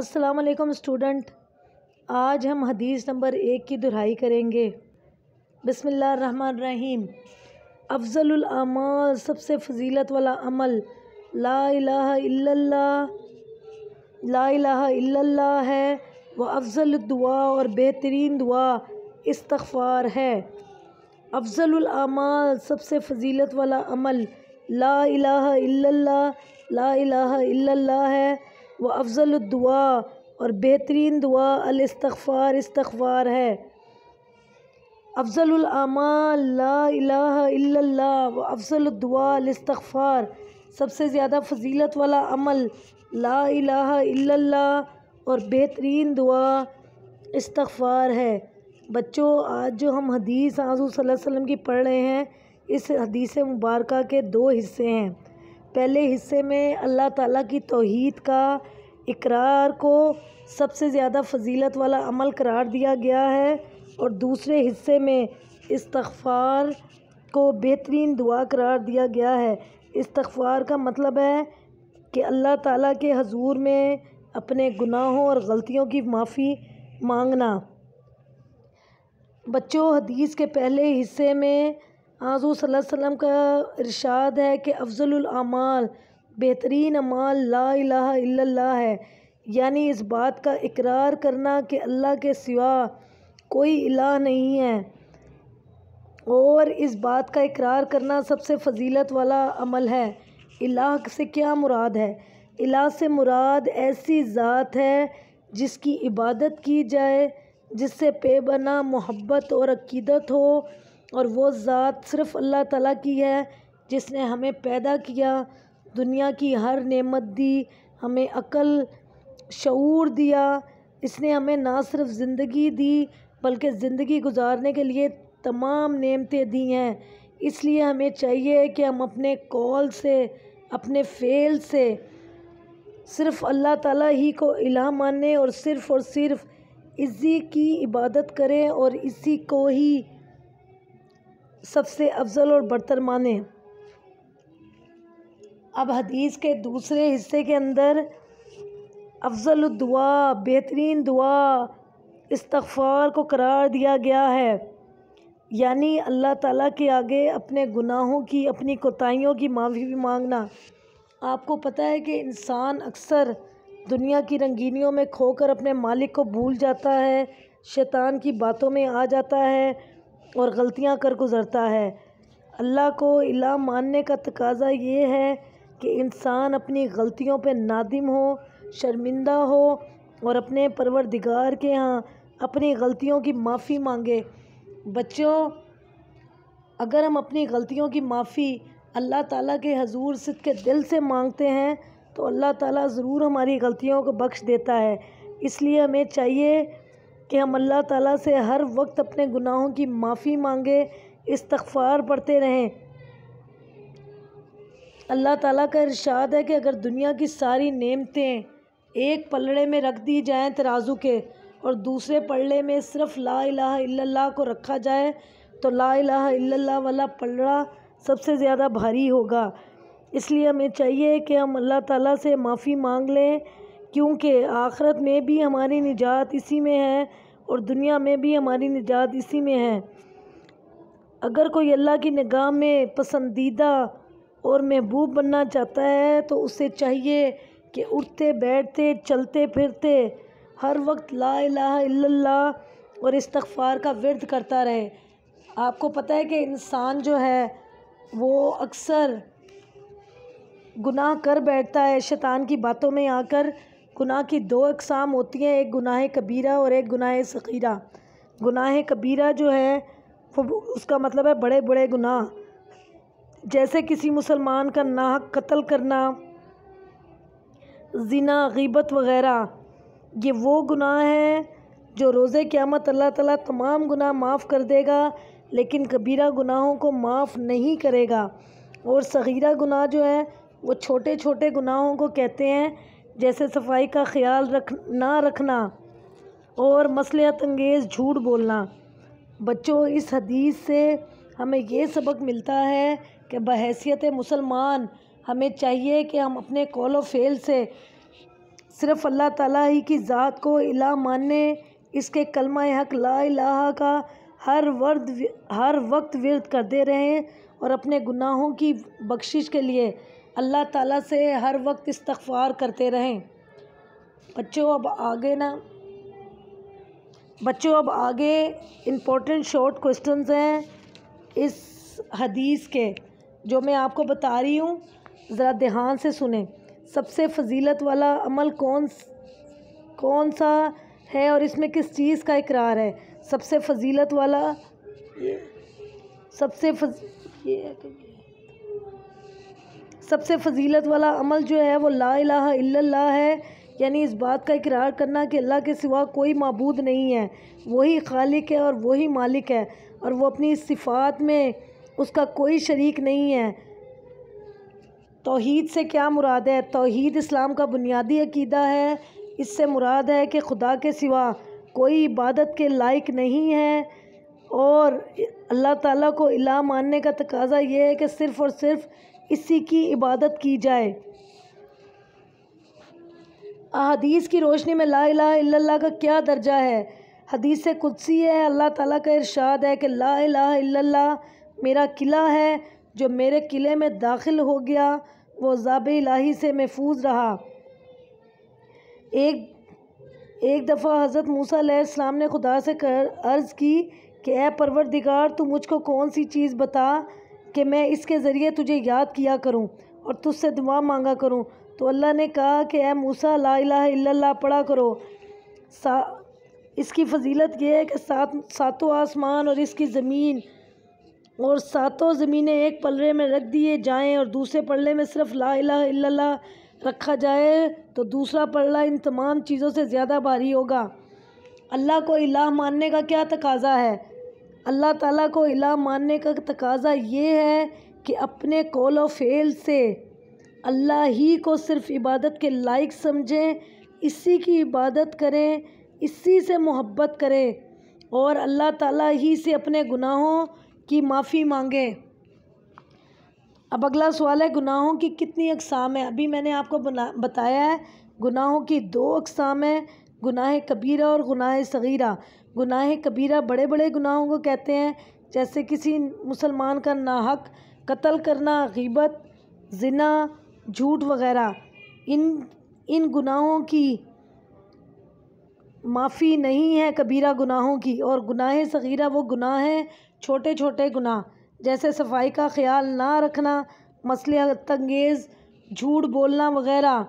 अस्सलाम वालेकुम स्टूडेंट आज हम हदीस नंबर एक की दुहाई करेंगे बिसमीम अफ़ज़लआमाल सबसे फजीलत वाला अमल ला ला ला है व अफ़ज़ल दुआ और बेहतरीन दुआ इस्तफ़ार है अफ़ज़लआमाल सबसे फजीलत वाला अमल ला ला इल्लल्लाह है व अफजल दुआ और बेहतरीन दुआ अलस्तफ़ार इस्तफ़ार है अफजलआमाल ला व अफजल दुआ अलस्तफ़ार सबसे ज़्यादा फजीलत वाला अमल ला इला और बेहतरीन दुआ इस्तफ़ार है बच्चों आज जो हम हदीस आज़ूसम की पढ़ रहे हैं इस हदीस मुबारक के दो हिस्से हैं पहले हिस्से में अल्लाह ताला की तौहीद का इकरार को सबसे ज़्यादा फजीलत वाला अमल करार दिया गया है और दूसरे हिस्से में इस्तफ़ार को बेहतरीन दुआ करार दिया गया है इस्तफ़ार का मतलब है कि अल्लाह ताला के हजूर में अपने गुनाहों और गलतियों की माफ़ी मांगना बच्चों हदीस के पहले हिस्से में आज़ू वसल्लम का इरशाद है कि अफजल बेहतरीन अमाल ला इला है यानी इस बात का इकरार करना कि अल्लाह के सिवा कोई इला नहीं है और इस बात का इकरार करना सबसे फजीलत वाला अमल है इलाह से क्या मुराद है इलाह से मुराद ऐसी ज़ात है जिसकी इबादत की जाए जिससे पेबना मोहब्बत और अकीदत हो और वो ज़ात सिर्फ़ अल्लाह ताला की है जिसने हमें पैदा किया दुनिया की हर नेमत दी हमें अकल शूर दिया इसने हमें ना सिर्फ ज़िंदगी दी बल्कि ज़िंदगी गुजारने के लिए तमाम नेमतें दी हैं इसलिए हमें चाहिए कि हम अपने कॉल से अपने फ़ेल से सिर्फ अल्लाह ताला ही को इलाह माने और सिर्फ़ और सिर्फ इसी की इबादत करें और इसी को ही सबसे अफजल और बढ़तर माने अब हदीस के दूसरे हिस्से के अंदर अफजल दुआ बेहतरीन दुआ इस्तफ़ार को करार दिया गया है यानी अल्लाह ताला के आगे अपने गुनाहों की अपनी कोताहियों की माफ़ी भी मांगना आपको पता है कि इंसान अक्सर दुनिया की रंगीनियों में खोकर अपने मालिक को भूल जाता है शैतान की बातों में आ जाता है और गलतियां कर गुज़रता है अल्लाह को इला मानने का तकाजा ये है कि इंसान अपनी गलतियों पे नादिम हो शर्मिंदा हो और अपने परवरदिगार के यहाँ अपनी गलतियों की माफ़ी मांगे बच्चों अगर हम अपनी गलतियों की माफ़ी अल्लाह ताला के हजूर सिद के दिल से मांगते हैं तो अल्लाह ताला ज़रूर हमारी गलतियों को बख्श देता है इसलिए हमें चाहिए कि हम अल्लाह ताला से हर वक्त अपने गुनाहों की माफ़ी मांगे इस्तफ़ार पढ़ते रहें अल्लाह ताला का इरशाद है कि अगर दुनिया की सारी नेमतें एक पलड़े में रख दी जाएँ तराजू के और दूसरे पलड़े में सिर्फ ला इलाहा को रखा जाए तो ला इलाहा वाला पलड़ा सबसे ज़्यादा भारी होगा इसलिए हमें चाहिए कि हम अल्लाह ताला से माफ़ी मांग लें क्योंकि आखरत में भी हमारी निजात इसी में है और दुनिया में भी हमारी निजात इसी में है अगर कोई अल्लाह की निगाह में पसंदीदा और महबूब बनना चाहता है तो उसे चाहिए कि उठते बैठते चलते फिरते हर वक्त ला ला और इस्तफ़ार का विरद करता रहे आपको पता है कि इंसान जो है वो अक्सर गुनाह कर बैठता है शैतान की बातों में आकर गुनाह की दो अकसाम होती हैं एक गुनाह कबीरा और एक गुनाह सगीरा गुनाह कबीरा जो है वो उसका मतलब है बड़े बड़े गुनाह जैसे किसी मुसलमान का नाहक कत्ल करना ज़िना गीबत वगैरह ये वो गुनाह हैं जो रोज़े क़्यामत अल्लाह ताला तमाम गुनाह माफ़ कर देगा लेकिन कबीरा गुनाहों को माफ़ नहीं करेगा और सगीरा गुनाह जो है वो छोटे छोटे गुनाहों को कहते हैं जैसे सफाई का ख्याल रख ना रखना और मसलत अंगेज़ झूठ बोलना बच्चों इस हदीस से हमें ये सबक मिलता है कि बहसीत मुसलमान हमें चाहिए कि हम अपने कौल फेल से सिर्फ़ अल्लाह ताला ही की ज़ात को इला मानने इसके कलमा हक ला ला का हर वर्द हर वक्त विरद करते रहें और अपने गुनाहों की बख्शिश के लिए अल्लाह ताला से हर वक्त इस्तफ़ार करते रहें बच्चों अब आगे ना बच्चों अब आगे इम्पोर्टेंट शॉर्ट क्वेश्चंस हैं इस हदीस के जो मैं आपको बता रही हूँ ज़रा ध्यान से सुने सबसे फजीलत वाला अमल कौन कौन सा है और इसमें किस चीज़ का इकरार है सबसे फजीलत वाला सबसे फज सबसे फजीलत वाला अमल जो है वो ला इलाहा इल्लल्लाह है यानी इस बात का इकरार करना कि अल्लाह के सिवा कोई मबूद नहीं है वही खालिक है और वही मालिक है और वो अपनी सिफ़ात में उसका कोई शरीक नहीं है तोहीद से क्या मुराद है तोहीद इस्लाम का बुनियादी अकीदा है इससे मुराद है कि खुदा के सिवा कोई इबादत के लायक नहीं है और अल्लाह ताला को इला मानने का तकाजा ये है कि सिर्फ़ और सिर्फ इसी की इबादत की जाए अदीस की रोशनी में ला इला इल्लल्लाह का क्या दर्जा है हदीस से कुदसी है अल्लाह ताला का इरशाद है कि ला इला इल्लल्लाह मेरा किला है जो मेरे किले में दाखिल हो गया वो ज़ाब इलाही से महफूज रहा एक एक दफ़ा हज़रत मूसा सलाम ने खुदा से कर अर्ज़ की कि ए परवरदिगार तू मुझको कौन सी चीज़ बता कि मैं इसके ज़रिए तुझे याद किया करूं और तुझसे दुआ मांगा करूं तो अल्लाह ने कहा कि ए मूसा ला इला पढ़ा करो सा इसकी फजीलत यह है कि सात सातों आसमान और इसकी ज़मीन और सातों ज़मीनें एक पलरे में रख दिए जाएं और दूसरे पल्ले में सिर्फ ला इला इला रखा जाए तो दूसरा पलड़ा इन तमाम चीज़ों से ज़्यादा भारी होगा अल्लाह को इलाह मानने का क्या तकाजा है अल्लाह ताला को इलाह मानने का तकाजा ये है कि अपने कौल फेल से अल्लाह ही को सिर्फ इबादत के लायक समझें इसी की इबादत करें इसी से मोहब्बत करें और अल्लाह ताला ही से अपने गुनाहों की माफ़ी मांगे अब अगला सवाल है गुनाहों की कितनी अकसाम है अभी मैंने आपको बताया है गुनाहों की दो अकसाम है गुनाह कबीरा और गुनाह सगीरा गुनाह कबीरा बड़े बड़े गुनाहों को कहते हैं जैसे किसी मुसलमान का नाहक कत्ल करना गीबत जना झूठ वगैरह इन इन गुनाहों की माफ़ी नहीं है कबीरा गुनाहों की और गुनाह सगीरा वो गुनाह हैं छोटे छोटे गुनाह जैसे सफाई का ख्याल ना रखना मसले तंगेज़ झूठ बोलना वगैरह